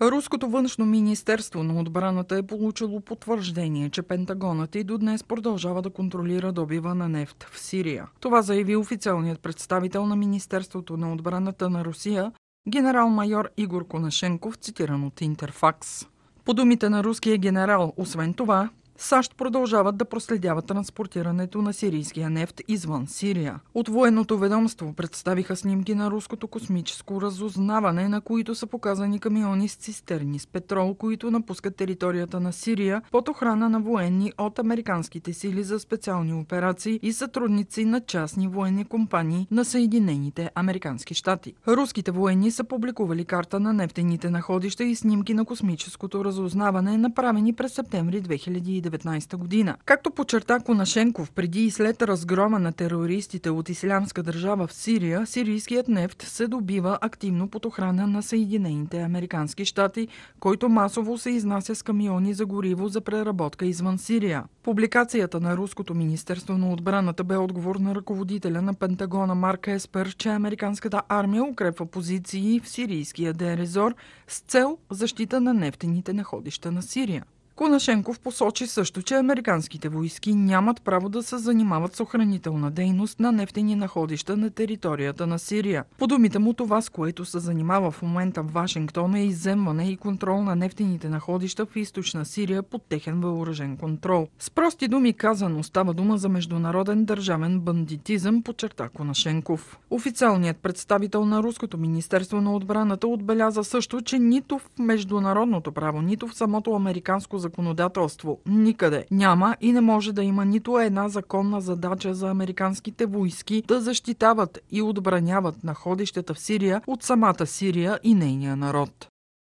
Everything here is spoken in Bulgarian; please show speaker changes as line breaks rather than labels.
Руското външно министерство на отбраната е получило потвърждение, че Пентагонът и до днес продължава да контролира добива на нефт в Сирия. Това заяви официалният представител на Министерството на отбраната на Русия, генерал-майор Игор Конашенков, цитиран от Интерфакс. По думите на руския генерал, освен това, САЩ продължават да проследяват транспортирането на сирийския нефт извън Сирия. От военното ведомство представиха снимки на руското космическо разузнаване, на които са показани камиони с цистерни с петрол, които напускат територията на Сирия под охрана на военни от американските сили за специални операции и сътрудници на частни военни компании на Съединените американски щати. Руските военни са публикували карта на нефтените находища и снимки на космическото разузнаване, направени през септември 2009 2019 година. Както подчерта Конашенков, преди и след разгрома на терористите от Ислямска държава в Сирия, сирийският нефт се добива активно под охрана на Съединените Американски щати, който масово се изнася с камиони за гориво за преработка извън Сирия. Публикацията на Руското министерство на отбраната бе отговор на ръководителя на Пентагона Марк Еспер, че американската армия укрепва позиции в сирийския дерезор с цел защита на нефтените находища на Сирия. Конашенков посочи също, че американските войски нямат право да се занимават с охранителна дейност на нефтени находища на територията на Сирия. По думите му това, с което се занимава в момента в Вашингтон е иземване и контрол на нефтените находища в източна Сирия под техен въоръжен контрол. С прости думи казано става дума за международен държавен бандитизъм, подчерта Конашенков. Официалният представител на Руското министерство на отбраната отбеляза също, че нито в международното право, нито в самото американско законодателство. Никъде няма и не може да има нито една законна задача за американските войски да защитават и отбраняват находищата в Сирия от самата Сирия и нейния народ.